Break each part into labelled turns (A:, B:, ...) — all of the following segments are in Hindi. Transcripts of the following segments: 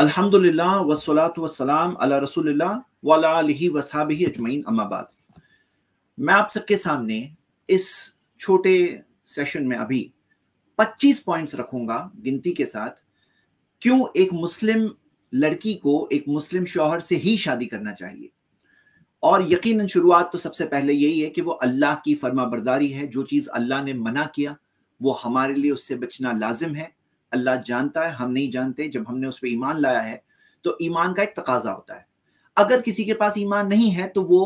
A: अल्हम्दुलिल्लाह वसलात वसलाम अला रसूलिल्लाह वाला वसाबी अजमैन अम्माबाद मैं आप सबके सामने इस छोटे सेशन में अभी 25 पॉइंट्स रखूंगा गिनती के साथ क्यों एक मुस्लिम लड़की को एक मुस्लिम शौहर से ही शादी करना चाहिए और यकीनन शुरुआत तो सबसे पहले यही है कि वो अल्लाह की फर्मा है जो चीज़ अल्लाह ने मना किया वो हमारे लिए उससे बचना लाजिम है अल्लाह जानता है हम नहीं जानते जब हमने उस पर ईमान लाया है तो ईमान का एक तकाजा होता है अगर किसी के पास ईमान नहीं है तो वो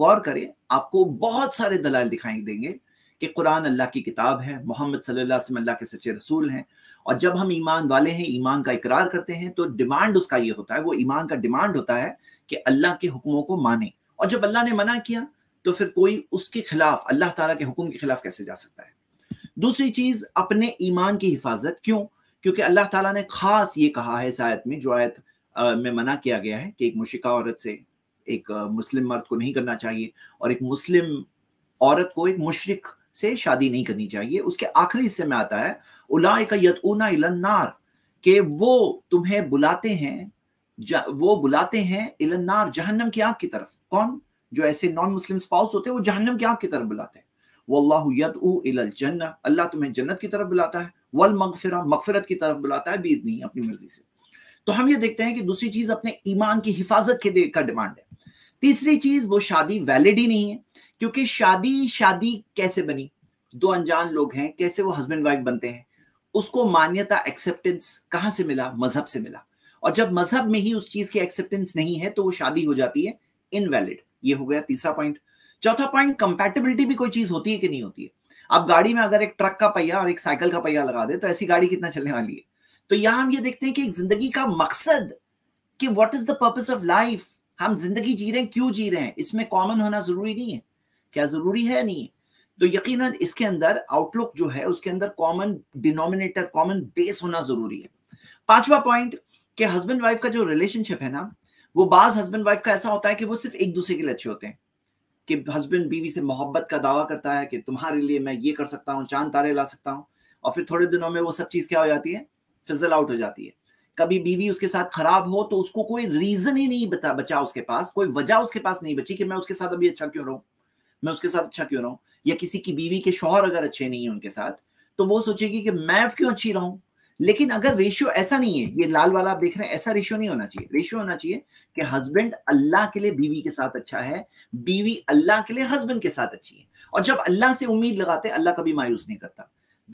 A: गौर करें आपको बहुत सारे दलाल दिखाई देंगे कि कुरान अल्लाह की किताब है मोहम्मद सल्लल्लाहु अल्लाह के सच्चे रसूल हैं और जब हम ईमान वाले हैं ईमान का इकरार करते हैं तो डिमांड उसका ये होता है वो ईमान का डिमांड होता है कि अल्लाह के हुक्मों को माने और जब अल्लाह ने मना किया तो फिर कोई उसके खिलाफ अल्लाह तला के हुक्म के खिलाफ कैसे जा सकता है दूसरी चीज अपने ईमान की हिफाजत क्यों क्योंकि अल्लाह ताला ने खास ये कहा है इस आयत में जो आयत में मना किया गया है कि एक मुशिका औरत से एक मुस्लिम मर्द को नहीं करना चाहिए और एक मुस्लिम औरत को एक मुशरक से शादी नहीं करनी चाहिए उसके आखिरी हिस्से में आता है उलाय का इलन्नार के वो तुम्हें बुलाते हैं वो बुलाते हैं इलन्नार जहन्नम की आग की तरफ कौन जो ऐसे नॉन मुस्लिम स्पाउस होते हैं वो जहन्नम की आग की तरफ बुलाते हैं वल्लाजन्ना अल्लाह तुम्हें जन्नत की तरफ बुलाता है वल मगफिरा मगफरत की तरफ बुलाता है बीत नहीं अपनी मर्जी से तो हम ये देखते हैं कि दूसरी चीज अपने ईमान की हिफाजत के का डिमांड है तीसरी चीज वो शादी वैलिड ही नहीं है क्योंकि शादी शादी कैसे बनी दो अनजान लोग हैं कैसे वो हस्बैंड वाइफ बनते हैं उसको मान्यता एक्सेप्टेंस कहाँ से मिला मजहब से मिला और जब मजहब में ही उस चीज की एक्सेप्टेंस नहीं है तो वो शादी हो जाती है इनवैलिड ये हो गया तीसरा पॉइंट चौथा पॉइंट कंपेटेबिलिटी भी कोई चीज होती है कि नहीं होती है आप गाड़ी में अगर एक ट्रक का पहिया और एक साइकिल का पहिया लगा दे तो ऐसी गाड़ी कितना चलने वाली है तो यहां हम ये देखते हैं कि जिंदगी का मकसद कि what is the purpose of life हम जिंदगी जी रहे हैं क्यों जी रहे हैं इसमें कॉमन होना जरूरी नहीं है क्या जरूरी है नहीं है तो यकीन इसके अंदर आउटलुक जो है उसके अंदर कॉमन डिनोमिनेटर कॉमन बेस होना जरूरी है पांचवा पॉइंट कि हस्बैंड वाइफ का जो रिलेशनशिप है ना वो बाज हस्बैंड वाइफ का ऐसा होता है कि वो सिर्फ एक दूसरे के लिए अच्छे होते हैं कि हस्बैंड बीवी से मोहब्बत का दावा करता है कि तुम्हारे लिए मैं ये कर सकता हूँ चांद तारे ला सकता हूँ और फिर थोड़े दिनों में वो सब चीज़ क्या हो जाती है फिजल आउट हो जाती है कभी बीवी उसके साथ खराब हो तो उसको कोई रीजन ही नहीं बता बचा उसके पास कोई वजह उसके पास नहीं बची कि मैं उसके साथ अभी अच्छा क्यों रहूं मैं उसके साथ अच्छा क्यों रहूं या किसी की बीवी के शोहर अगर अच्छे नहीं है उनके साथ तो वो सोचेगी कि मैं क्यों अच्छी रहूं लेकिन अगर रेशियो ऐसा नहीं है ये लाल वाला आप देख रहे हैं ऐसा रेशियो नहीं होना चाहिए रेशियो होना चाहिए कि हस्बैंड अल्लाह के लिए बीवी के साथ अच्छा है बीवी अल्लाह के लिए हस्बैंड के साथ अच्छी है और जब अल्लाह से उम्मीद लगाते हैं अल्लाह कभी मायूस नहीं करता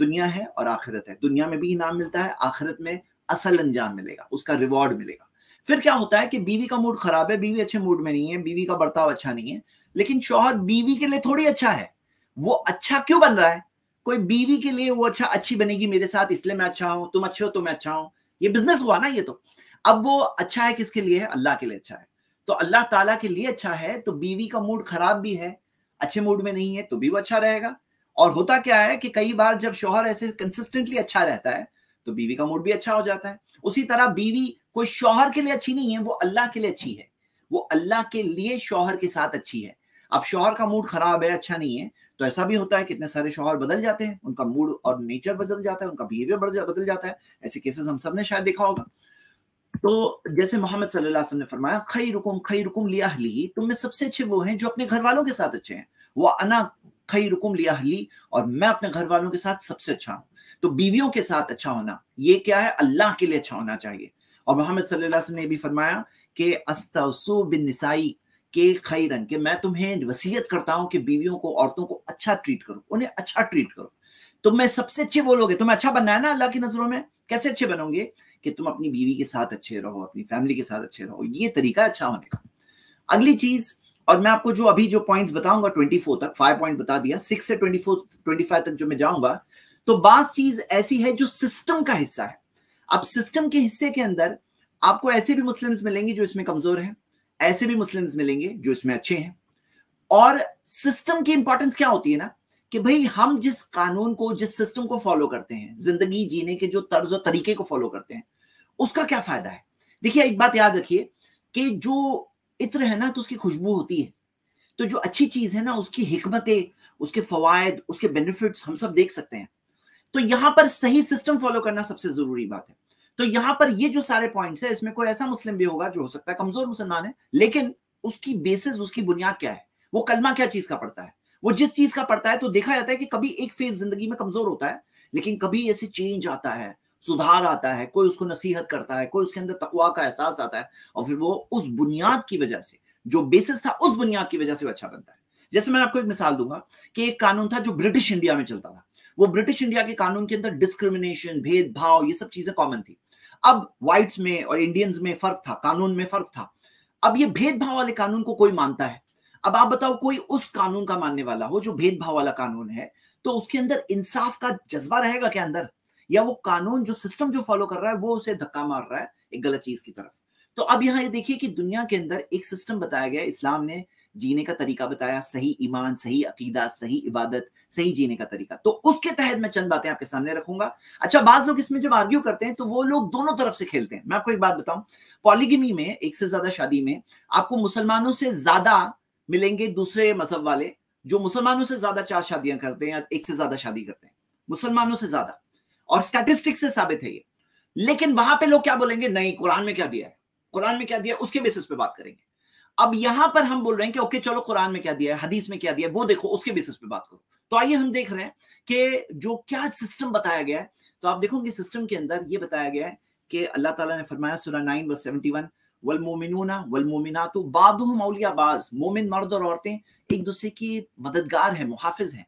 A: दुनिया है और आखिरत है दुनिया में भी इनाम मिलता है आखिरत में असल अंजाम मिलेगा उसका रिवॉर्ड मिलेगा फिर क्या होता है कि बीवी का मूड खराब है बीवी अच्छे मूड में नहीं है बीवी का बर्ताव अच्छा नहीं है लेकिन शोहर बीवी के लिए थोड़ी अच्छा है वो अच्छा क्यों बन रहा है कोई बीवी के लिए वो अच्छा अच्छी बनेगी मेरे साथ इसलिए मैं अच्छा हूं तुम अच्छे हो तो मैं अच्छा हूं ये बिजनेस हुआ ना ये तो अब वो अच्छा है किसके लिए है अल्लाह के लिए अच्छा है तो अल्लाह ताला के लिए अच्छा है तो बीवी का मूड खराब भी है अच्छे मूड में नहीं है तो भी वो अच्छा रहेगा और होता क्या है कि कई बार जब शोहर ऐसे कंसिस्टेंटली अच्छा रहता है तो बीवी का मूड भी अच्छा हो जाता है उसी तरह बीवी कोई शोहर के लिए अच्छी नहीं है वो अल्लाह के लिए अच्छी है वो अल्लाह के लिए शोहर के साथ अच्छी है अब शोहर का मूड खराब है अच्छा नहीं है तो ऐसा भी होता है कितने सारे शोहर बदल जाते हैं उनका मूड और नेचर बदल जाता है उनका बिहेवियर बदल जाता है ऐसे केसेस हम सब ने शायद देखा होगा तो जैसे मोहम्मद सल्लल्लाहु अलैहि वसल्लम ने फरमाया खई रुकुम खई रुकुम लिया हली तुम में सबसे अच्छे वो हैं जो अपने घर वालों के साथ अच्छे हैं वह अना खई रुकुम लिया हली और मैं अपने घर वालों के साथ सबसे अच्छा हूँ तो बीवियों के साथ अच्छा होना ये क्या है अल्लाह के लिए अच्छा होना चाहिए और मोहम्मद सल्लल्लाहु अलैहि वसल्लम ने भी फरमाया कि अस्तासु बिन निसाई के खैरन के मैं तुम्हें वसीयत करता हूं कि बीवियों को औरतों को अच्छा ट्रीट करो उन्हें अच्छा ट्रीट करो तुम मैं सबसे अच्छे बोलोगे तुम्हें अच्छा बनना है ना अल्लाह की नजरों में कैसे अच्छे बनोगे कि तुम अपनी बीवी के साथ अच्छे रहो अपनी फैमिली के साथ अच्छे रहो ये तरीका अच्छा होने का अगली चीज और मैं आपको जो अभी जो पॉइंट बताऊंगा फोर तक फाइव पॉइंट बता दिया सिक्स से ट्वेंटी 25 तक जो मैं जाऊंगा तो बास चीज ऐसी है जो सिस्टम का हिस्सा है अब सिस्टम के हिस्से के अंदर आपको ऐसे भी मुस्लिम्स मिलेंगे जो इसमें कमजोर हैं ऐसे भी मुस्लिम मिलेंगे जो इसमें अच्छे हैं और सिस्टम की इंपॉर्टेंस क्या होती है ना कि भाई हम जिस कानून को जिस सिस्टम को फॉलो करते हैं जिंदगी जीने के जो तर्ज और तरीके को फॉलो करते हैं उसका क्या फायदा है देखिए एक बात याद रखिए कि जो इत्र है ना तो उसकी खुशबू होती है तो जो अच्छी चीज है ना उसकी हिकमतें उसके फवायद उसके बेनिफिट्स हम सब देख सकते हैं तो यहां पर सही सिस्टम फॉलो करना सबसे जरूरी बात है तो यहां पर ये जो सारे पॉइंट्स है इसमें कोई ऐसा मुस्लिम भी होगा जो हो सकता है कमजोर मुसलमान है लेकिन उसकी बेसिस उसकी बुनियाद क्या है वो कलमा क्या चीज का पड़ता है वो जिस चीज का पड़ता है तो देखा जाता है कि कभी एक फेज जिंदगी में कमजोर होता है लेकिन कभी ऐसे चेंज आता है सुधार आता है कोई उसको नसीहत करता है कोई उसके अंदर तकवा का एहसास आता है और फिर वो उस बुनियाद की वजह से जो बेसिस था उस बुनियाद की वजह से वो अच्छा बनता है जैसे मैं आपको एक मिसाल दूंगा कि एक कानून था जो ब्रिटिश इंडिया में चलता था वो ब्रिटिश इंडिया के कानून के अंदर डिस्क्रिमिनेशन भेदभाव ये सब चीजें कॉमन थी अब व्हाइट्स में और इंडियंस में फर्क था कानून में फर्क था अब ये भेदभाव वाले कानून को कोई मानता है अब आप बताओ कोई उस कानून का मानने वाला हो जो भेदभाव वाला कानून है तो उसके अंदर इंसाफ का जज्बा रहेगा क्या अंदर या वो कानून जो सिस्टम जो फॉलो कर रहा है वो उसे धक्का मार रहा है एक गलत चीज की तरफ तो अब यहां ये देखिए कि दुनिया के अंदर एक सिस्टम बताया गया इस्लाम ने जीने का तरीका बताया सही ईमान सही अकीदा सही इबादत सही जीने का तरीका तो उसके तहत मैं चंद बातें आपके सामने रखूंगा अच्छा बाज लोग इसमें जब आर्ग्यू करते हैं तो वो लोग दोनों तरफ से खेलते हैं मैं आपको एक बात बताऊं पॉलीगिमी में एक से ज्यादा शादी में आपको मुसलमानों से ज्यादा मिलेंगे दूसरे मजहब वाले जो मुसलमानों से ज्यादा चार शादियां करते हैं या एक से ज्यादा शादी करते हैं मुसलमानों से ज्यादा और स्टैटिस्टिक्स से साबित है ये लेकिन वहां पे लोग क्या बोलेंगे नहीं कुरान में क्या दिया है कुरान में क्या दिया उसके बेसिस पे बात करेंगे अब यहां पर हम बोल रहे हैं कि ओके चलो कुरान में क्या दिया है हदीस में क्या दिया है वो देखो उसके बेसिस पे बात करो तो आइए हम देख रहे हैं कि जो क्या सिस्टम बताया गया है तो आप देखोगे सिस्टम के अंदर ये बताया गया है कि अल्लाह ताला ने फरमाया सूरह 9 वर्स 71 वल मोमिनूना वल मोमिनातु बादुहुम औलिया बाज मोमिन मर्द और औरतें एक दूसरे की मददगार है मुहाफिज हैं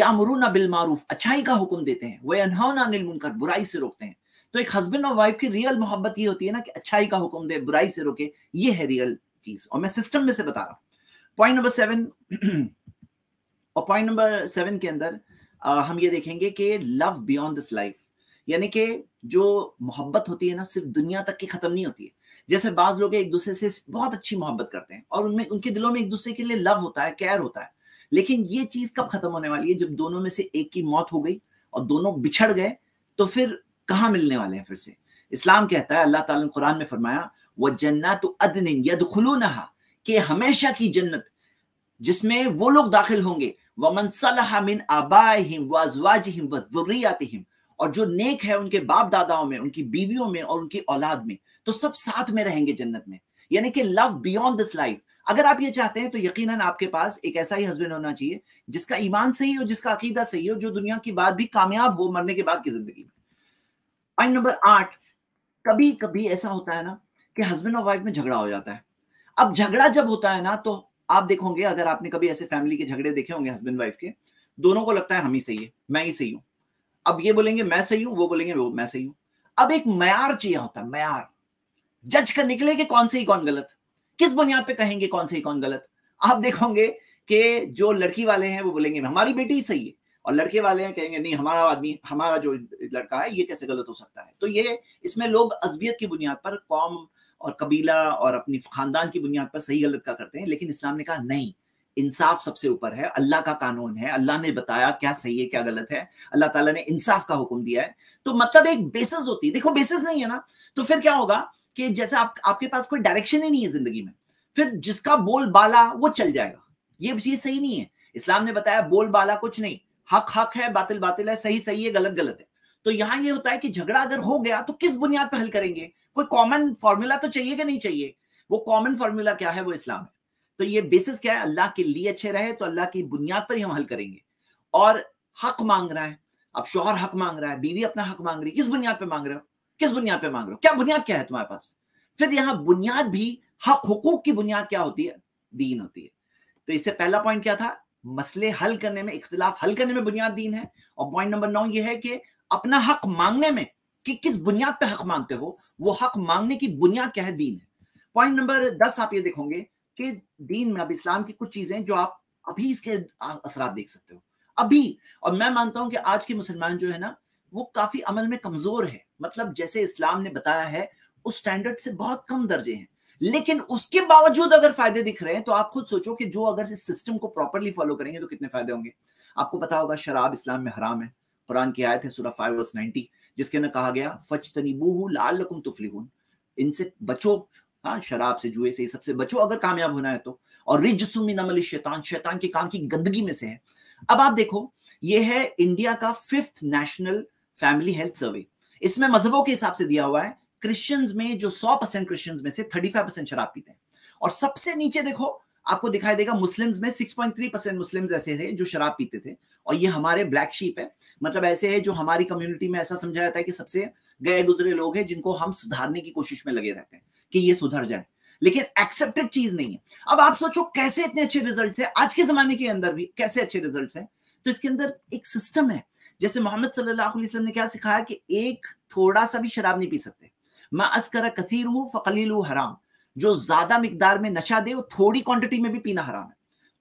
A: यामरूना बिल मारूफ अच्छाई का हुक्म देते हैं वह अनहौना अनिल मुनकर बुराई से रोकते हैं तो एक हस्बैंड और वाइफ की रियल मोहब्बत ये होती है ना कि अच्छाई का हुक्म दे बुराई से रोके ये है रियल चीज और मैं सिस्टम में से बता रहा हूँ पॉइंट नंबर सेवन और पॉइंट नंबर सेवन के अंदर आ, हम ये देखेंगे कि लव बियॉन्ड दिस लाइफ यानी कि जो मोहब्बत होती है ना सिर्फ दुनिया तक की खत्म नहीं होती है जैसे बाज लोग एक दूसरे से बहुत अच्छी मोहब्बत करते हैं और उनमें उनके दिलों में एक दूसरे के लिए लव होता है केयर होता है लेकिन ये चीज कब खत्म होने वाली है जब दोनों में से एक की मौत हो गई और दोनों बिछड़ गए तो फिर कहाँ मिलने वाले हैं फिर से इस्लाम कहता है अल्लाह ताला ने कुरान में फरमाया व जन्नत अदन नहा हमेशा की जन्नत जिसमें वो लोग दाखिल होंगे वमन और जो नेक है उनके बाप दादाओं में उनकी बीवियों में और उनकी औलाद में तो सब साथ में रहेंगे जन्नत में यानी कि लव बियॉन्ड दिस लाइफ अगर आप ये चाहते हैं तो यकीनन आपके पास एक ऐसा ही हस्बैंड होना चाहिए जिसका ईमान सही हो जिसका अकीदा सही हो जो दुनिया की बात भी कामयाब हो मरने के बाद की जिंदगी में पॉइंट नंबर आठ कभी कभी ऐसा होता है ना कि हस्बैंड और वाइफ में झगड़ा हो जाता है अब झगड़ा जब होता है ना तो आप देखोगे अगर आपने कभी ऐसे फैमिली के झगड़े देखे होंगे हस्बैंड वाइफ के दोनों को लगता है हम ही सही है मैं ही सही हूं अब ये बोलेंगे मैं सही हूं वो बोलेंगे वो मैं सही हूं अब एक मैार चाहिए होता है मैार जज कर निकले कि कौन से ही कौन गलत किस बुनियाद पे कहेंगे कौन से ही कौन गलत आप देखोगे कि जो लड़की वाले हैं वो बोलेंगे हमारी बेटी सही है और लड़के वाले हैं कहेंगे नहीं हमारा आदमी हमारा जो लड़का है ये कैसे गलत हो सकता है तो ये इसमें लोग असबियत की बुनियाद पर कौम और कबीला और अपनी खानदान की बुनियाद पर सही गलत का करते हैं लेकिन इस्लाम ने कहा नहीं इंसाफ सबसे ऊपर है अल्लाह का कानून है अल्लाह ने बताया क्या सही है क्या गलत है अल्लाह ताला ने इंसाफ का हुक्म दिया है तो मतलब एक बेसिस होती है देखो बेसिस नहीं है ना तो फिर क्या होगा कि जैसे आप आपके पास कोई डायरेक्शन ही नहीं है जिंदगी में फिर जिसका बोल बाला वो चल जाएगा ये चीज सही नहीं है इस्लाम ने बताया बोल बाला कुछ नहीं हक हक है बातिल बातिल है सही सही है गलत गलत है तो यहां ये होता है कि झगड़ा अगर हो गया तो किस बुनियाद पर हल करेंगे कोई कॉमन फॉर्मूला तो चाहिए कि नहीं चाहिए वो कॉमन फॉर्मूला क्या है वो इस्लाम है तो ये बेसिस क्या है अल्लाह के लिए अच्छे रहे तो अल्लाह की बुनियाद पर ही हम हल करेंगे और हक मांग रहा है अब शोहर हक मांग रहा है बीवी अपना हक मांग रही है किस बुनियाद पर मांग रहे हो किस बुनियाद पर मांग रहे हो क्या बुनियाद क्या है तुम्हारे पास फिर यहां बुनियाद भी हक हकूक की बुनियाद क्या होती है दीन होती है तो इससे पहला पॉइंट क्या था मसले हल करने में इख्तलाफ हल करने में बुनियाद दीन है और पॉइंट नंबर नौ ये है कि अपना हक मांगने में कि किस बुनियाद पे हक मांगते हो वो हक मांगने की बुनियाद क्या है दीन है पॉइंट नंबर दस आप ये देखोगे कि दीन में अब इस्लाम की कुछ चीजें जो आप अभी इसके असरा देख सकते हो अभी और मैं मानता हूं कि आज के मुसलमान जो है ना वो काफी अमल में कमजोर है मतलब जैसे इस्लाम ने बताया है उस स्टैंडर्ड से बहुत कम दर्जे हैं लेकिन उसके बावजूद अगर फायदे दिख रहे हैं तो आप खुद सोचो कि जो अगर इस सिस्टम को प्रॉपरली फॉलो करेंगे तो कितने फायदे होंगे आपको पता होगा शराब इस्लाम में हराम है कुरान की आयत है सूरह फाइव वर्स 90 जिसके अंदर कहा गया फच तनीबूह लाल लकुम तुफलिहून इनसे बचो हाँ शराब से जुए से सबसे बचो अगर कामयाब होना है तो और रिज रिजसुमिन अमल शैतान शैतान के काम की गंदगी में से है अब आप देखो ये है इंडिया का fifth national family health survey इसमें मजहबों के हिसाब से दिया हुआ है क्रिश्चियंस में जो 100 परसेंट क्रिश्चियंस में से 35 परसेंट शराब पीते हैं और सबसे नीचे देखो आपको दिखाई देगा मुस्लिम्स में 6.3 परसेंट मुस्लिम ऐसे थे जो शराब पीते थे और ये हमारे ब्लैक शीप है मतलब ऐसे है जो हमारी कम्युनिटी में ऐसा समझा जाता है कि सबसे गए गुजरे लोग हैं जिनको हम सुधारने की कोशिश में लगे रहते हैं कि ये सुधर जाए लेकिन एक्सेप्टेड चीज नहीं है अब आप सोचो कैसे इतने अच्छे रिजल्ट है आज के जमाने के अंदर भी कैसे अच्छे रिजल्ट है तो इसके अंदर एक सिस्टम है जैसे मोहम्मद सल्लल्लाहु अलैहि वसल्लम ने क्या सिखाया कि एक थोड़ा सा भी शराब नहीं पी सकते मैं अस्कर कथीर हूँ फकलील हराम जो ज्यादा मिकदार में नशा दे वो थोड़ी क्वांटिटी में भी पीना हराम है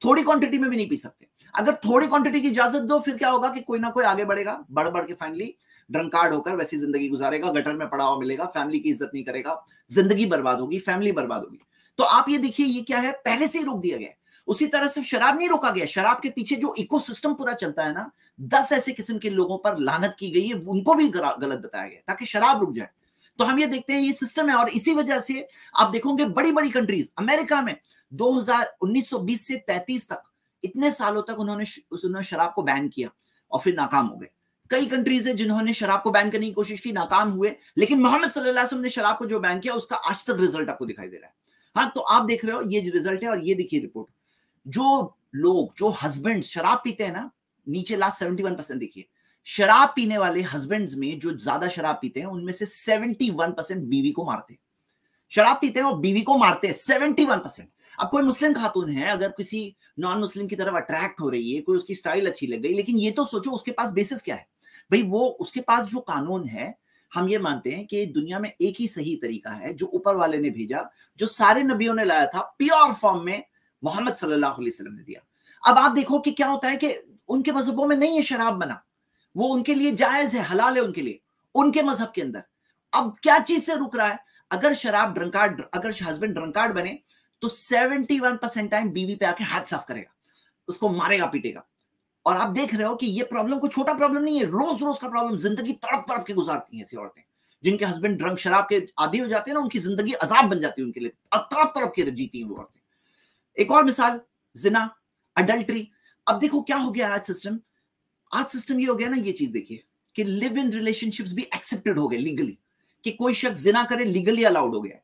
A: थोड़ी क्वांटिटी में भी नहीं पी सकते अगर थोड़ी क्वांटिटी की इजाजत दो फिर क्या होगा कि कोई ना कोई आगे बढ़ेगा बढ़ बढ़ के फाइनली ड्रंकार्ड होकर वैसी जिंदगी गुजारेगा गटर में पड़ा हुआ मिलेगा फैमिली की इज्जत नहीं करेगा जिंदगी बर्बाद होगी फैमिली बर्बाद होगी तो आप ये देखिए ये क्या है पहले से ही रोक दिया गया उसी तरह से शराब नहीं रोका गया शराब के पीछे जो इकोसिस्टम पूरा चलता है ना दस ऐसे किस्म के लोगों पर लानत की गई है उनको भी गलत बताया गया ताकि शराब रुक जाए तो हम ये देखते हैं ये सिस्टम है और इसी वजह से आप देखोगे बड़ी बड़ी कंट्रीज अमेरिका में 2000 1920 से 33 तक इतने सालों तक उन्होंने उन्होंने शराब को बैन किया और फिर नाकाम हो गए कई कंट्रीज है जिन्होंने शराब को बैन करने की कोशिश की नाकाम हुए लेकिन मोहम्मद सल्लाम ने शराब को जो बैन किया उसका आज तक रिजल्ट आपको दिखाई दे रहा है हाँ तो आप देख रहे हो ये रिजल्ट है और ये देखिए रिपोर्ट जो लोग जो हस्बैंड शराब पीते हैं ना नीचे लास्ट सेवेंटी वन परसेंट देखिए शराब पीने वाले हस्बैंड्स में जो ज्यादा शराब पीते हैं उनमें से 71 परसेंट बीवी को मारते हैं शराब पीते हैं और बीवी को मारते हैं 71 परसेंट अब कोई मुस्लिम खातून है अगर किसी नॉन मुस्लिम की तरफ अट्रैक्ट हो रही है कोई उसकी स्टाइल अच्छी लग गई लेकिन ये तो सोचो उसके पास बेसिस क्या है भाई वो उसके पास जो कानून है हम ये मानते हैं कि दुनिया में एक ही सही तरीका है जो ऊपर वाले ने भेजा जो सारे नबियों ने लाया था प्योर फॉर्म में मोहम्मद सल्लल्लाहु अलैहि वसल्लम ने दिया अब आप देखो कि क्या होता है कि उनके मजहबों में नहीं है शराब बना वो उनके लिए जायज है हलाल है उनके लिए उनके मजहब के अंदर अब क्या चीज से रुक रहा है अगर शराब ड्रंकार्ड अगर हस्बैंड ड्रंकार्ड बने तो 71 परसेंट टाइम बीवी पे आके हाथ साफ करेगा उसको मारेगा पीटेगा और आप देख रहे हो कि ये प्रॉब्लम कोई छोटा प्रॉब्लम नहीं है रोज रोज का प्रॉब्लम जिंदगी तड़प तड़प के गुजारती है ऐसी औरतें जिनके हस्बैंड ड्रंक शराब के आदि हो जाते हैं ना उनकी जिंदगी अजाब बन जाती है उनके लिए तड़प तड़प के जीती है वो औरतें एक और मिसाल जिना अडल्ट्री अब देखो क्या हो गया आज सिस्टम आज सिस्टम ये हो गया ना ये चीज देखिए कि लिव इन रिलेशनशिप्स भी एक्सेप्टेड हो गए लीगली कि कोई शख्स जिना करे लीगली अलाउड हो गया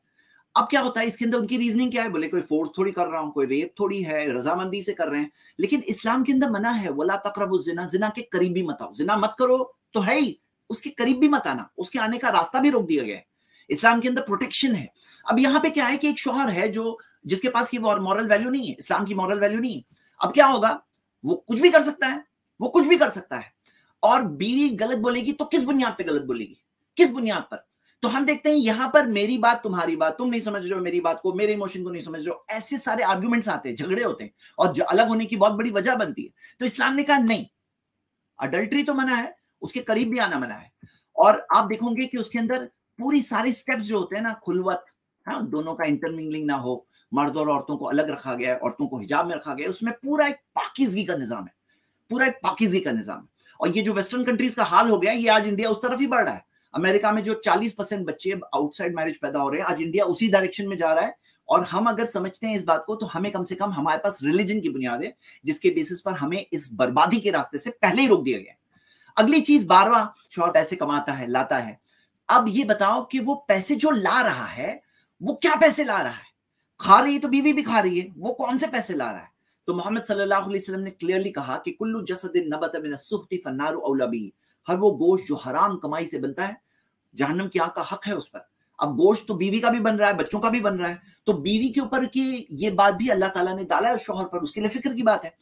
A: अब क्या होता है इसके अंदर उनकी रीजनिंग क्या है बोले कोई फोर्स थोड़ी कर रहा हूं कोई रेप थोड़ी है रजामंदी से कर रहे हैं लेकिन इस्लाम के अंदर मना है वला तकरब जिना जिना के करीब भी मत आओ जिना मत करो तो है ही उसके करीब भी मत आना उसके आने का रास्ता भी रोक दिया गया है इस्लाम के अंदर प्रोटेक्शन है अब यहाँ पे क्या है कि एक शोहर है जो जिसके पास ये मॉरल वैल्यू नहीं है इस्लाम की मॉरल वैल्यू नहीं है अब क्या होगा वो कुछ भी कर सकता है वो कुछ भी कर सकता है और बीवी गलत बोलेगी तो किस बुनियाद पर गलत बोलेगी किस बुनियाद पर तो हम देखते हैं यहां पर मेरी बात तुम्हारी बात तुम नहीं समझ रहे हो मेरी बात को मेरे इमोशन को नहीं समझ रहे हो ऐसे सारे आर्ग्यूमेंट्स आते हैं झगड़े होते हैं और जो अलग होने की बहुत बड़ी वजह बनती है तो इस्लाम ने कहा नहीं अडल्ट्री तो मना है उसके करीब भी आना मना है और आप देखोगे कि उसके अंदर पूरी सारे स्टेप्स जो होते हैं ना खुलवत हाँ दोनों का इंटरमिंगलिंग ना हो मर्द और औरतों को अलग रखा गया है औरतों को हिजाब में रखा गया है उसमें पूरा एक पाकिजगी का निजाम है पूरा एक पाकिजी का निजाम और ये जो वेस्टर्न कंट्रीज का हाल हो गया ये आज इंडिया उस तरफ ही बढ़ रहा है अमेरिका में जो 40 परसेंट बच्चे आउटसाइड मैरिज पैदा हो रहे हैं आज इंडिया उसी डायरेक्शन में जा रहा है और हम अगर समझते हैं इस बात को तो हमें कम से कम हमारे पास रिलीजन की बुनियाद है जिसके बेसिस पर हमें इस बर्बादी के रास्ते से पहले ही रोक दिया गया अगली चीज बारवा शोर पैसे कमाता है लाता है अब ये बताओ कि वो पैसे जो ला रहा है वो क्या पैसे ला रहा है खा रही है तो बीवी भी खा रही है वो कौन से पैसे ला रहा है तो मोहम्मद सल्लल्लाहु अलैहि वसल्लम ने क्लियरली कहा कि कुल्लू जसद नबत मिन सुहती फन्नारू औलबी हर वो गोश्त जो हराम कमाई से बनता है जहनम की आंख का हक है उस पर अब गोश्त तो बीवी का भी बन रहा है बच्चों का भी बन रहा है तो बीवी के ऊपर की ये बात भी अल्लाह ताला ने डाला है शोहर पर उसके लिए फिक्र की बात है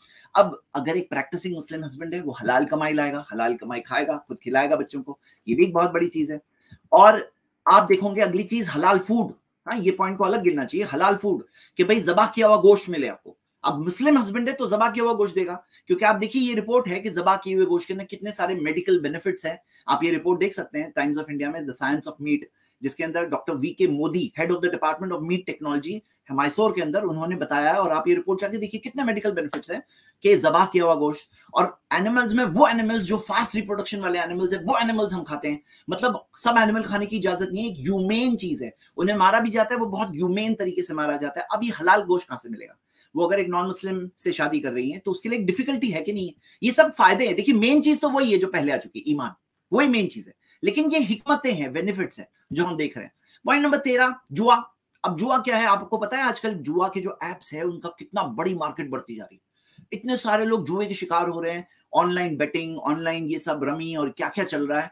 A: अब अगर एक प्रैक्टिसिंग मुस्लिम हस्बैंड है वो हलाल कमाई लाएगा हलाल कमाई खाएगा खुद खिलाएगा बच्चों को ये भी एक बहुत बड़ी चीज है और आप देखोगे अगली चीज हलाल फूड हाँ ये पॉइंट को अलग गिनना चाहिए हलाल फूड कि भाई जबा किया हुआ गोश्त मिले आपको अब मुस्लिम हस्बैंड है तो जबा किया हुआ गोश्त देगा क्योंकि आप देखिए ये रिपोर्ट है कि जबा किए हुए गोश्त के अंदर कितने सारे मेडिकल बेनिफिट्स हैं आप ये रिपोर्ट देख सकते हैं टाइम्स ऑफ इंडिया में द साइंस ऑफ मीट जिसके अंदर doctor V K Modi head of the department of meat technology Mysore के अंदर उन्होंने बताया और आप ये रिपोर्ट जाके देखिए कितने मेडिकल बेनिफिट्स हैं के जबा किया हुआ गोश्त और एनिमल्स में वो एनिमल्स जो फास्ट रिप्रोडक्शन वाले एनिमल्स है वो एनिमल्स हम खाते हैं मतलब सब एनिमल खाने की इजाजत नहीं है एक ह्यूमेन चीज है उन्हें मारा भी जाता है वो बहुत ह्यूमेन तरीके से मारा जाता है अब ये हलाल गोश्त कहां से मिलेगा वो अगर एक नॉन मुस्लिम से शादी कर रही है तो उसके लिए एक डिफिकल्टी है कि नहीं है ये सब फायदे हैं देखिए मेन चीज तो वही है जो पहले आ चुकी है ईमान वही मेन चीज है लेकिन ये हिकमतें हैं बेनिफिट्स हैं जो हम देख रहे हैं पॉइंट नंबर तेरह जुआ अब जुआ क्या है आपको पता है आजकल जुआ के जो एप्स है उनका कितना बड़ी मार्केट बढ़ती जा रही है इतने सारे लोग जुए के शिकार हो रहे हैं ऑनलाइन बेटिंग ऑनलाइन ये सब रमी और क्या क्या चल रहा है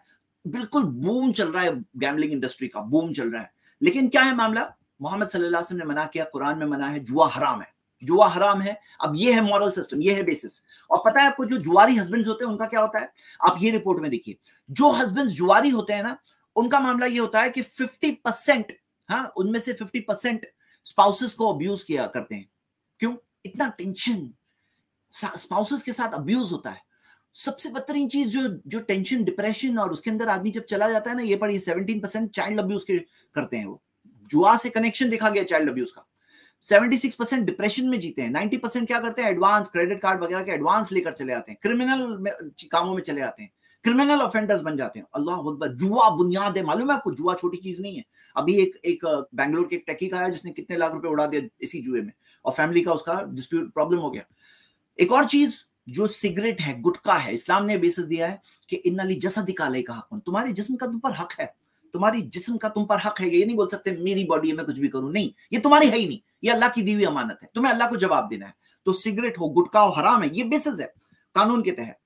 A: बिल्कुल बूम चल रहा है गैमलिंग इंडस्ट्री का बूम चल रहा है लेकिन क्या है मामला मोहम्मद सल्लल्लाहु अलैहि वसल्लम ने मना किया कुरान में मना है जुआ हराम है जुआ हराम है अब ये है मॉरल सिस्टम ये है बेसिस और पता है आपको जो जुआरी हस्बैंड्स होते हैं उनका क्या होता है आप ये रिपोर्ट में देखिए जो हस्बैंड्स जुआरी होते हैं ना उनका मामला ये होता है कि 50 परसेंट हाँ उनमें से 50 परसेंट स्पाउसेस को अब्यूज किया करते हैं क्यों इतना टेंशन स्पाउसेस के साथ अब्यूज होता है सबसे बदतरीन चीज जो जो टेंशन डिप्रेशन और उसके अंदर आदमी जब चला जाता है ना ये पर ये सेवनटीन परसेंट चाइल्ड अब्यूज के करते हैं वो जुआ से कनेक्शन देखा गया चाइल्ड अब्यूज का 76 परसेंट डिप्रेशन में जीते हैं 90 परसेंट क्या करते हैं एडवांस क्रेडिट कार्ड वगैरह के एडवांस लेकर चले आते हैं क्रिमिनल कामों में चले आते हैं क्रिमिनल ऑफेंडर्स बन जाते हैं अल्लाह जुआ बुनियाद है मालूम है आपको जुआ छोटी चीज नहीं है अभी एक एक बैंगलोर के एक टेकी का है जिसने कितने लाख रुपए उड़ा दिया इसी जुए में और फैमिली का उसका डिस्प्यूट प्रॉब्लम हो गया एक और चीज जो सिगरेट है गुटका है इस्लाम ने बेसिस दिया है कि इन अली जसद का हक तुम्हारे जिसम का तुम तो पर हक है तुम्हारी जिस्म का तुम पर हक है ये नहीं बोल सकते मेरी बॉडी है मैं कुछ भी करूं नहीं ये तुम्हारी है ही नहीं ये अल्लाह की दी हुई अमानत है तुम्हें अल्लाह को जवाब देना है तो सिगरेट हो गुटका हो हराम है ये बेसिस है कानून के तहत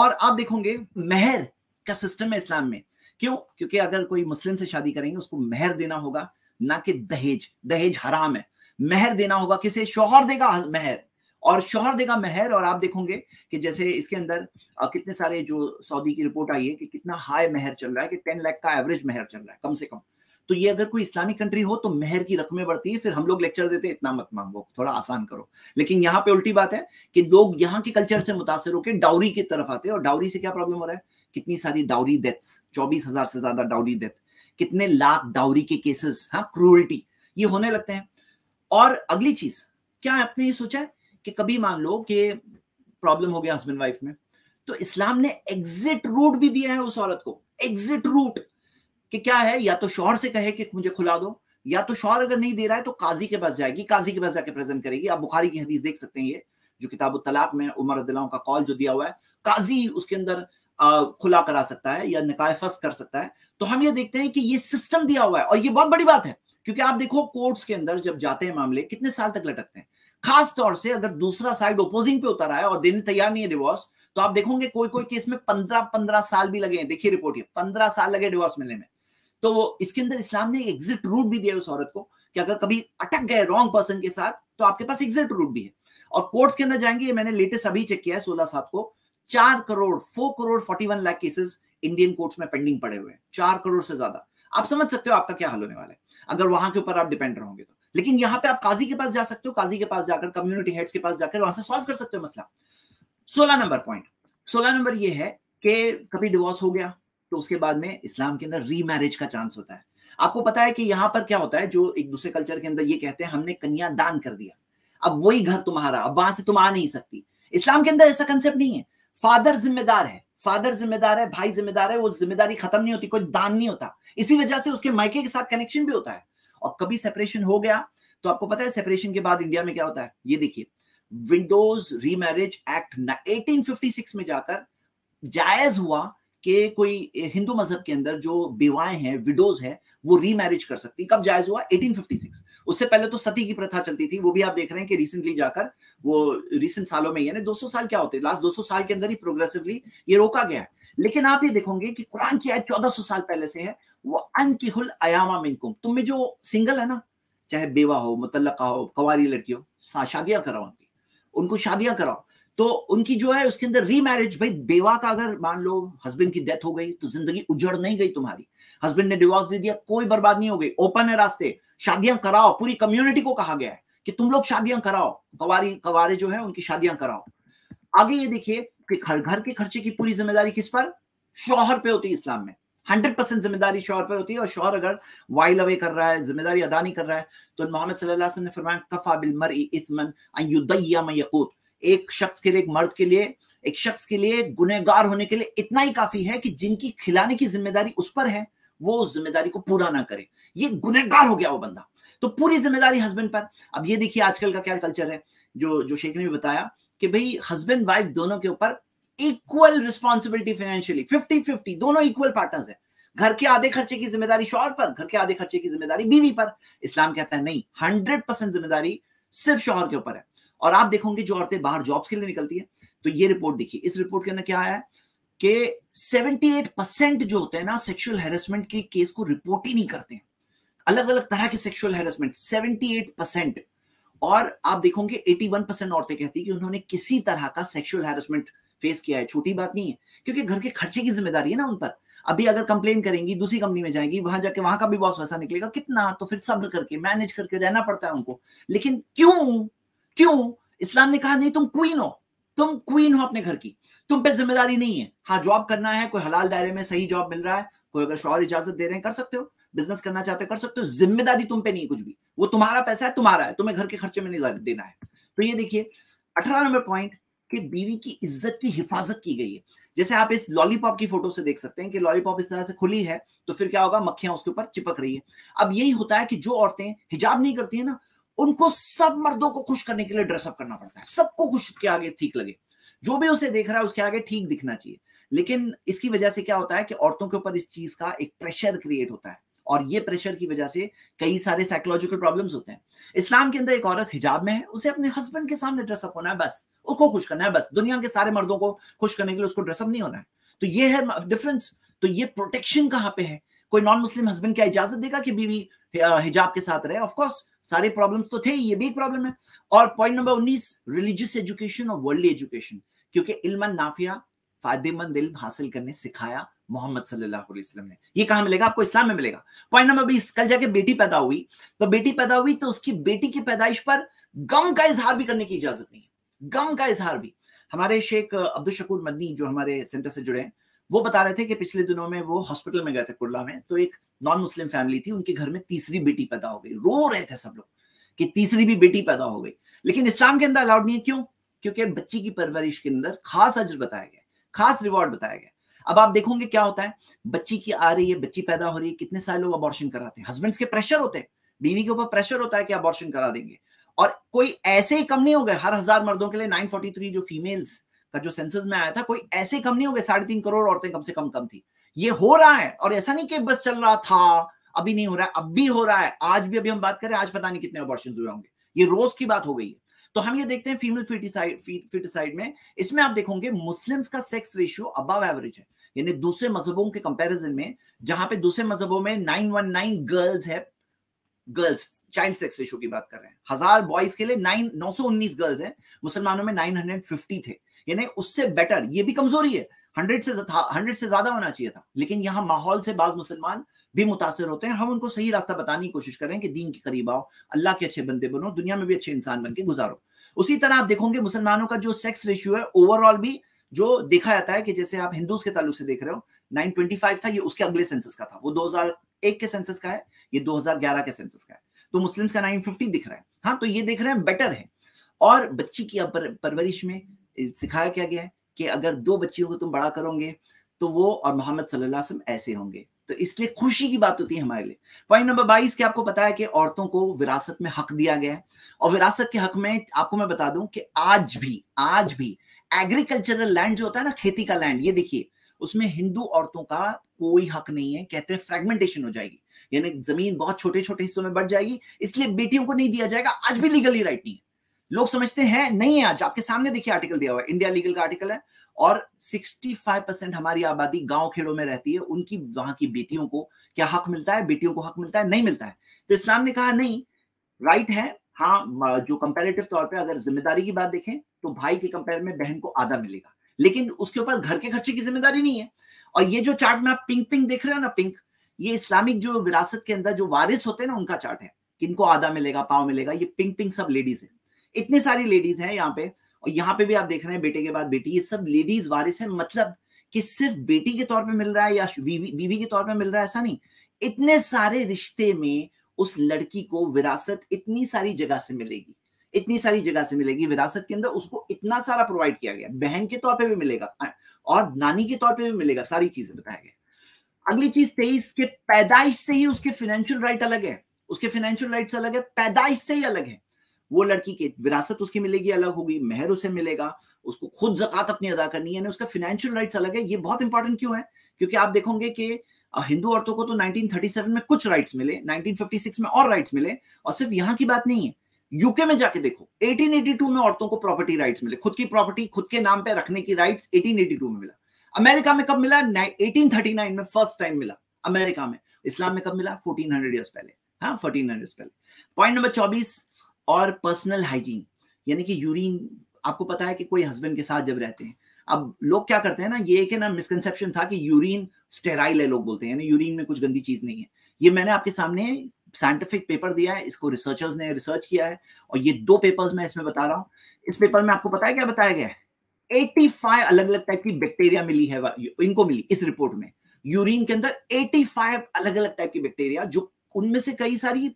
A: और आप देखोगे मेहर का सिस्टम है इस्लाम में क्यों क्योंकि अगर कोई मुस्लिम से शादी करेंगे उसको मेहर देना होगा ना कि दहेज दहेज हराम है मेहर देना होगा किसे शोहर देगा मेहर और शोहर देगा मेहर और आप देखोगे कि जैसे इसके अंदर कितने सारे जो सऊदी की रिपोर्ट आई है कि कितना हाई मेहर चल रहा है कि टेन लाख का एवरेज मेहर चल रहा है कम से कम तो ये अगर कोई इस्लामिक कंट्री हो तो मेहर की रकमें बढ़ती है फिर हम लोग लेक्चर देते हैं इतना मत मांगो थोड़ा आसान करो लेकिन यहाँ पे उल्टी बात है कि लोग यहाँ के कल्चर से मुतासर होकर डाउरी की तरफ आते हैं और डाउरी से क्या प्रॉब्लम हो रहा है कितनी सारी डाउरी डेथ्स चौबीस हजार से ज्यादा डाउरी डेथ कितने लाख डाउरी के केसेस हाँ क्रूरिटी ये होने लगते हैं और अगली चीज क्या आपने ये सोचा है कि कभी मान लो कि प्रॉब्लम हो गया हस्बैंड वाइफ में तो इस्लाम ने एग्जिट रूट भी दिया है उस औरत को एग्जिट रूट कि क्या है या तो शोहर से कहे कि मुझे खुला दो या तो शोहर अगर नहीं दे रहा है तो काजी के पास जाएगी काजी के पास जाके प्रेजेंट करेगी आप बुखारी की हदीस देख सकते हैं ये जो किताब तलाक में उमर दिलाओं का कॉल जो दिया हुआ है काजी उसके अंदर खुला करा सकता है या निकाय फस कर सकता है तो हम ये देखते हैं कि ये सिस्टम दिया हुआ है और ये बहुत बड़ी बात है क्योंकि आप देखो कोर्ट्स के अंदर जब जाते हैं मामले कितने साल तक लटकते हैं खास तौर से अगर दूसरा साइड ओपोजिंग पे उतर आया और देने तैयार नहीं है डिवोर्स तो आप देखोगे कोई कोई केस में पंद्रह पंद्रह साल भी लगे हैं देखिए रिपोर्ट ये पंद्रह साल लगे डिवोर्स मिलने में तो वो इसके अंदर इस्लाम ने एग्जिट रूट भी दिया उस औरत को कि अगर कभी अटक गए रॉन्ग पर्सन के साथ तो आपके पास एग्जिट रूट भी है और कोर्ट्स के अंदर जाएंगे मैंने लेटेस्ट अभी चेक किया है सोलह सात को चार crore four crore forty one lakh cases Indian courts में पेंडिंग पड़े हुए हैं चार करोड़ से ज्यादा आप समझ सकते हो आपका क्या हाल होने वाला है अगर वहां के ऊपर आप डिपेंड रहोगे तो लेकिन यहाँ पे आप काजी के पास जा सकते हो काजी के पास जाकर कम्युनिटी हेड्स के पास जाकर वहां से सॉल्व कर सकते हो मसला सोलह नंबर पॉइंट सोलह नंबर ये है कि कभी डिवोर्स हो गया तो उसके बाद में इस्लाम के अंदर रीमैरिज का चांस होता है आपको पता है कि यहाँ पर क्या होता है जो एक दूसरे कल्चर के अंदर ये कहते हैं हमने कन्या दान कर दिया अब वही घर तुम्हारा अब वहां से तुम आ नहीं सकती इस्लाम के अंदर ऐसा कंसेप्ट नहीं है फादर जिम्मेदार है फादर जिम्मेदार है भाई जिम्मेदार है वो जिम्मेदारी खत्म नहीं होती कोई दान नहीं होता इसी वजह से उसके मायके के साथ कनेक्शन भी होता है और कभी सेपरेशन हो गया तो आपको पता है सेपरेशन के बाद इंडिया में क्या होता है ये देखिए विंडोज रीमैरिज एक्ट 1856 में जाकर जायज हुआ कि कोई हिंदू मजहब के अंदर जो विवाहें हैं विडोज है वो रीमैरिज कर सकती कब जायज हुआ 1856 उससे पहले तो सती की प्रथा चलती थी वो भी आप देख रहे हैं कि रिसेंटली जाकर वो रिसेंट सालों में यानी 200 साल क्या होते लास्ट 200 साल के अंदर ही प्रोग्रेसिवली ये रोका गया है लेकिन आप ये देखोगे कि कुरान की आयत 1400 साल पहले से है वो अनकिहुल अयामा मिनकुम तुम में जो सिंगल है ना चाहे बेवा हो मुतलका हो कवारी लड़की हो शादियां कराओ उनकी उनको शादियां कराओ तो उनकी जो है उसके अंदर री मैरिज भाई बेवा का अगर मान लो हस्बैंड की डेथ हो गई तो जिंदगी उजड़ नहीं गई तुम्हारी हस्बैंड ने डिवोर्स दे दिया कोई बर्बाद नहीं हो गई ओपन है रास्ते शादियां कराओ पूरी कम्युनिटी को कहा गया है कि तुम लोग शादियां कराओ कवारी कवारे जो है उनकी शादियां कराओ आगे ये देखिए कि घर घर के खर्चे की पूरी जिम्मेदारी किस पर शौहर पे होती है इस्लाम में हंड्रेड परसेंट जिम्मेदारी शोहर पर होती है और शोहर अगर वाइल अवे कर रहा है जिम्मेदारी अदा नहीं कर रहा है तो मोहम्मद ने फरमाया कफा बिल मर इथमन युदैया एक शख्स के लिए एक मर्द के लिए एक शख्स के लिए गुनहगार होने के लिए इतना ही काफी है कि जिनकी खिलाने की जिम्मेदारी उस पर है वो उस जिम्मेदारी को पूरा ना करे ये गुनहगार हो गया वो बंदा तो पूरी जिम्मेदारी हस्बैंड पर अब ये देखिए आजकल का क्या कल्चर है जो जो शेख ने भी बताया कि भाई हस्बैंड वाइफ दोनों के ऊपर equal responsibility financially fifty fifty दोनों इक्वल पार्टनर्स है घर के आधे खर्चे की जिम्मेदारी शौहर पर घर के आधे खर्चे की जिम्मेदारी बीवी पर इस्लाम कहता है नहीं हंड्रेड परसेंट जिम्मेदारी सिर्फ शौहर के ऊपर है और आप देखोगे जो औरतें बाहर जॉब्स के लिए निकलती है तो ये रिपोर्ट देखिए इस रिपोर्ट के अंदर क्या आया कि 78 परसेंट जो होते हैं ना सेक्शुअल हेरसमेंट के केस को रिपोर्ट ही नहीं करते हैं अलग अलग तरह के सेक्शुअल हेरसमेंट 78 परसेंट और आप देखोगे 81 परसेंट औरतें कहती है कि उन्होंने किसी तरह का सेक्शुअल हेरसमेंट फेस किया है छोटी बात नहीं है क्योंकि घर के खर्चे की जिम्मेदारी है ना उन पर अभी अगर कंप्लेन करेंगी दूसरी कंपनी में जाएंगी वहां जाके वहां का भी बॉस वैसा निकलेगा कितना तो फिर सब्र करके मैनेज करके रहना पड़ता है उनको लेकिन क्यों क्यों इस्लाम ने कहा नहीं तुम क्वीन हो तुम क्वीन हो अपने घर की तुम पे जिम्मेदारी नहीं है हाँ जॉब करना है कोई हलाल दायरे में सही जॉब मिल रहा है कोई अगर शोर इजाजत दे रहे हैं कर सकते हो बिजनेस करना चाहते हो कर सकते हो जिम्मेदारी तुम पे नहीं कुछ भी वो तुम्हारा पैसा है तुम्हारा है तुम्हें घर के खर्चे में नहीं देना है तो ये देखिए अठारह नंबर पॉइंट आपके बीवी की इज्जत की हिफाजत की गई है जैसे आप इस लॉलीपॉप की फोटो से देख सकते हैं कि लॉलीपॉप इस तरह से खुली है तो फिर क्या होगा मक्खियां उसके ऊपर चिपक रही है अब यही होता है कि जो औरतें हिजाब नहीं करती है ना उनको सब मर्दों को खुश करने के लिए ड्रेसअप करना पड़ता है सबको खुश के आगे ठीक लगे जो भी उसे देख रहा है उसके आगे ठीक दिखना चाहिए लेकिन इसकी वजह से क्या होता है कि औरतों के ऊपर इस चीज का एक प्रेशर क्रिएट होता है और ये प्रेशर की वजह से कई सारे साइकोलॉजिकल प्रॉब्लम्स होते हैं इस्लाम के अंदर एक औरत हिजाब में है उसे अपने हस्बैंड के सामने ड्रेसअप होना है बस उसको खुश करना है बस दुनिया के सारे मर्दों को खुश करने के लिए उसको ड्रेसअप नहीं होना है तो ये है डिफरेंस तो ये प्रोटेक्शन कहाँ पे है कोई नॉन मुस्लिम हस्बैंड क्या इजाजत देगा कि बीवी हिजाब के साथ रहे ऑफकोर्स सारे प्रॉब्लम्स तो थे ये भी एक प्रॉब्लम है और पॉइंट नंबर उन्नीस रिलीजियस एजुकेशन और वर्ल्ड एजुकेशन क्योंकि इल्मन नाफिया फायदेमंद इल्म हासिल करने सिखाया मोहम्मद सल्लल्लाहु अलैहि वसल्लम ने ये कहा मिलेगा आपको इस्लाम में मिलेगा पॉइंट नंबर बीस कल जाके बेटी पैदा हुई तो बेटी पैदा हुई तो उसकी बेटी की पैदाइश पर गम का इजहार भी करने की इजाजत नहीं है गम का इजहार भी हमारे शेख अब्दुल शकूर मदनी जो हमारे सेंटर से जुड़े हैं वो बता रहे थे कि पिछले दिनों में वो हॉस्पिटल में गए थे कुरला में तो एक नॉन मुस्लिम फैमिली थी उनके घर में तीसरी बेटी पैदा हो गई रो रहे थे सब लोग कि तीसरी भी बेटी पैदा हो गई लेकिन इस्लाम के अंदर अलाउड नहीं है क्यों क्योंकि बच्ची की परवरिश के अंदर खास अजर बताया गया खास रिवॉर्ड बताया गया अब आप देखोगे क्या होता है बच्ची की आ रही है बच्ची पैदा हो रही है कितने सारे लोग अबॉर्शन कराते हैं हस्बैंड्स के प्रेशर होते हैं बीवी के ऊपर प्रेशर होता है कि अबॉर्शन करा देंगे और कोई ऐसे ही कम नहीं हो गए हर हजार मर्दों के लिए 943 जो फीमेल्स का जो सेंसस में आया था कोई ऐसे कम नहीं हो गए साढ़े तीन करोड़ औरतें कम से कम कम थी ये हो रहा है और ऐसा नहीं कि बस चल रहा था अभी नहीं हो रहा है अब भी हो रहा है आज भी अभी हम बात करें आज पता नहीं कितने अबॉर्शन हुए होंगे ये रोज की बात हो गई है तो हम ये देखते हैं फीमेल फिटिसाइड फिटिसाइड में इसमें आप देखोगे मुस्लिम्स का सेक्स रेशियो अबव एवरेज है यानी दूसरे मजहबों के कंपैरिजन में जहां पे दूसरे मजहबों में 919 गर्ल्स है गर्ल्स चाइल्ड सेक्स रेशो की बात कर रहे हैं हजार बॉयज के लिए नाइन नौ सौ उन्नीस गर्ल्स है मुसलमानों में नाइन हंड्रेड फिफ्टी थे यानी उससे बेटर ये भी कमजोरी है हंड्रेड से हंड्रेड से ज्यादा होना चाहिए था लेकिन यहाँ माहौल से बाज मुसलमान भी मुतासर होते हैं हम उनको सही रास्ता बताने की कोशिश करें कि दीन के करीब आओ अल्लाह के अच्छे बंदे बनो दुनिया में भी अच्छे इंसान बन के गुजारो उसी तरह आप देखोगे मुसलमानों का जो सेक्स रेशियो है ओवरऑल भी जो देखा जाता है कि जैसे आप हिंदूज के ताल्लुक से देख रहे हो 925 था ये उसके अगले सेंसस का था वो 2001 के सेंसस का है ये 2011 के सेंसस का है तो मुस्लिम्स का 950 दिख रहा है हाँ तो ये देख रहे हैं बेटर है और बच्ची की पर, परवरिश में सिखाया क्या गया है कि अगर दो बच्चियों को तुम बड़ा करोगे तो वो और मोहम्मद सल्लल्लाहु ऐसे होंगे तो इसलिए खुशी की बात होती है हमारे लिए पॉइंट नंबर बाईस के आपको पता है कि औरतों को विरासत में हक दिया गया है और विरासत के हक में आपको मैं बता दूं कि आज भी आज भी एग्रीकल्चरल लैंड जो होता है ना खेती का लैंड ये देखिए उसमें हिंदू औरतों का कोई हक नहीं है कहते हैं फ्रेगमेंटेशन हो जाएगी यानी जमीन बहुत छोटे छोटे हिस्सों में बढ़ जाएगी इसलिए बेटियों को नहीं दिया जाएगा आज भी लीगली राइट नहीं है लोग समझते हैं नहीं है आज आपके सामने देखिए आर्टिकल दिया हुआ है इंडिया लीगल का आर्टिकल है और 65 परसेंट हमारी आबादी गांव खेड़ों में रहती है उनकी वहां की बेटियों को क्या हक मिलता है बेटियों को हक मिलता है नहीं मिलता है तो इस्लाम ने कहा नहीं राइट है हाँ जो कंपेरेटिव तौर पर अगर जिम्मेदारी की बात देखें तो भाई के कंपेयर में बहन को आधा मिलेगा लेकिन उसके ऊपर घर के खर्चे की जिम्मेदारी नहीं है और ये जो चार्ट में आप पिंक पिंक देख रहे हो ना पिंक ये इस्लामिक जो विरासत के अंदर जो वारिस होते हैं ना उनका चार्ट है किनको आधा मिलेगा पाव मिलेगा ये पिंक पिंक सब लेडीज है इतनी सारी लेडीज है यहाँ पे और यहाँ पे भी आप देख रहे हैं बेटे के बाद बेटी ये सब लेडीज वारिस है मतलब कि सिर्फ बेटी के तौर पे मिल रहा है या बीवी के तौर पे मिल रहा है ऐसा नहीं इतने सारे रिश्ते में उस लड़की को विरासत इतनी सारी जगह से मिलेगी इतनी सारी जगह से मिलेगी विरासत के अंदर उसको इतना सारा प्रोवाइड किया गया बहन के तौर पर भी मिलेगा और नानी के तौर पर भी मिलेगा सारी चीजें बताया गया अगली चीज तेईस के पैदाइश से ही उसके फाइनेंशियल राइट अलग है उसके फाइनेंशियल राइट अलग है पैदाइश से ही अलग है वो लड़की की विरासत उसकी मिलेगी अलग होगी मेहर उसे मिलेगा उसको खुद जकत अपनी अदा करनी है उसका फाइनेंशियल राइट्स अलग है ये बहुत इंपॉर्टेंट क्यों है क्योंकि आप देखोगे कि हिंदू औरतों को तो 1937 में कुछ राइट्स मिले 1956 में और राइट्स मिले और सिर्फ यहाँ की बात नहीं है यूके में जाके देखो 1882 में औरतों को प्रॉपर्टी राइट्स मिले खुद की प्रॉपर्टी खुद के नाम पे रखने की राइट्स 1882 में मिला अमेरिका में कब मिला 1839 में फर्स्ट टाइम मिला अमेरिका में इस्लाम में कब मिला 1400 हंड्रेड ईयर्स पहले हाँ फोर्टीन हंड्रेड पहले पॉइंट नंबर चौबीस और पर्सनल हाइजीन यानी कि यूरिन आपको पता है कि कोई हस्बैंड के साथ जब रहते हैं अब लोग क्या करते हैं ना ये ना मिसकनसेप्शन था कि यूरिन स्टेराइल है लोग बोलते हैं यूरिन में कुछ गंदी चीज नहीं है ये मैंने आपके सामने साइंटिफिक पेपर दिया है इसको रिसर्चर्स ने रिसर्च किया है और ये दो पेपर्स मैं इसमें बता रहा हूँ इस पेपर में आपको पता है क्या बताया गया एटी फाइव अलग अलग टाइप की बैक्टीरिया मिली है इनको मिली इस रिपोर्ट में यूरिन के अंदर एटी फाइव अलग अलग टाइप की बैक्टीरिया जो उनमें से कई सारी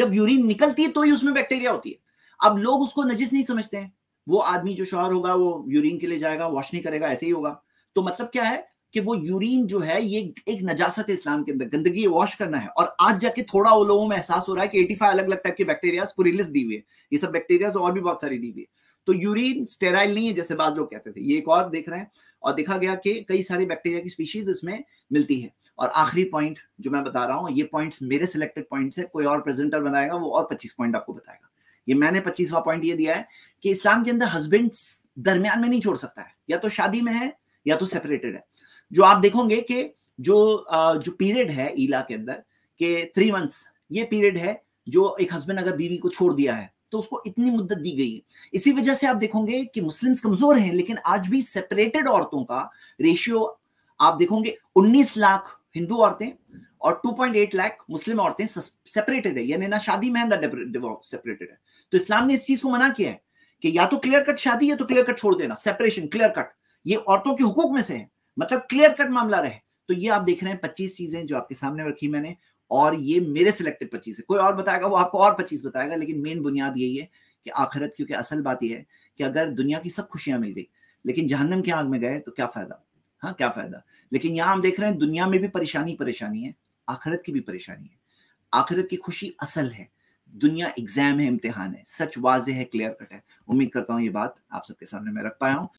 A: जब यूरिन निकलती है तो ही उसमें बैक्टीरिया होती है अब लोग उसको नजिस नहीं समझते हैं वो आदमी जो शोहर होगा वो यूरिन के लिए जाएगा वॉश नहीं करेगा ऐसे ही होगा तो मतलब क्या है कि वो यूरिन जो है ये एक नजासत है इस्लाम के अंदर गंदगी वॉश करना है और आज जाके थोड़ा वो लोगों में एहसास हो रहा है कि 85 अलग अलग टाइप के बैक्टीरिया पूरी लिस्ट दी हुई है ये सब बैक्टीरिया और भी बहुत सारी दी हुई है तो यूरिन स्टेराइल नहीं है जैसे बाद लोग कहते थे ये एक और देख रहे हैं और देखा गया कि कई सारी बैक्टीरिया की स्पीशीज इसमें मिलती है और आखिरी पॉइंट जो मैं बता रहा हूँ ये पॉइंट्स मेरे सिलेक्टेड पॉइंट्स है कोई और प्रेजेंटर बनाएगा वो और पच्चीस पॉइंट आपको बताएगा ये मैंने पच्चीसवा पॉइंट ये दिया है कि इस्लाम के अंदर हस्बैंड्स दरमियान में नहीं छोड़ सकता है या तो शादी में है या तो सेपरेटेड है जो आप देखोगे कि जो जो पीरियड है ईला के अंदर के थ्री मंथ्स ये पीरियड है जो एक हस्बैंड अगर बीवी को छोड़ दिया है तो उसको इतनी मुद्दत दी गई है इसी वजह से आप देखोगे कि मुस्लिम्स कमजोर हैं लेकिन आज भी सेपरेटेड औरतों का रेशियो आप देखोगे 19 लाख हिंदू औरतें और 2.8 लाख मुस्लिम औरतें सेपरेटेड है यानी ना शादी में सेपरेटेड है तो इस्लाम ने इस चीज को मना किया है कि या तो क्लियर कट शादी या तो क्लियर कट छोड़ देना सेपरेशन क्लियर कट ये औरतों के हुकूक में से है मतलब क्लियर कट मामला रहे तो ये आप देख रहे हैं पच्चीस चीजें जो आपके सामने रखी मैंने और ये मेरे सिलेक्टेड पच्चीस है कोई और बताएगा वो आपको और पच्चीस बताएगा लेकिन मेन बुनियाद यही है कि आखिरत क्योंकि असल बात यह है कि अगर दुनिया की सब खुशियां मिल गई लेकिन जहन्नम की आग में गए तो क्या फायदा हाँ क्या फायदा लेकिन यहाँ हम देख रहे हैं दुनिया में भी परेशानी परेशानी है आखिरत की भी परेशानी है आखिरत की खुशी असल है दुनिया एग्जाम है इम्तिहान है सच वाज है क्लियर कट है उम्मीद करता हूँ ये बात आप सबके सामने मैं रख पाया हूँ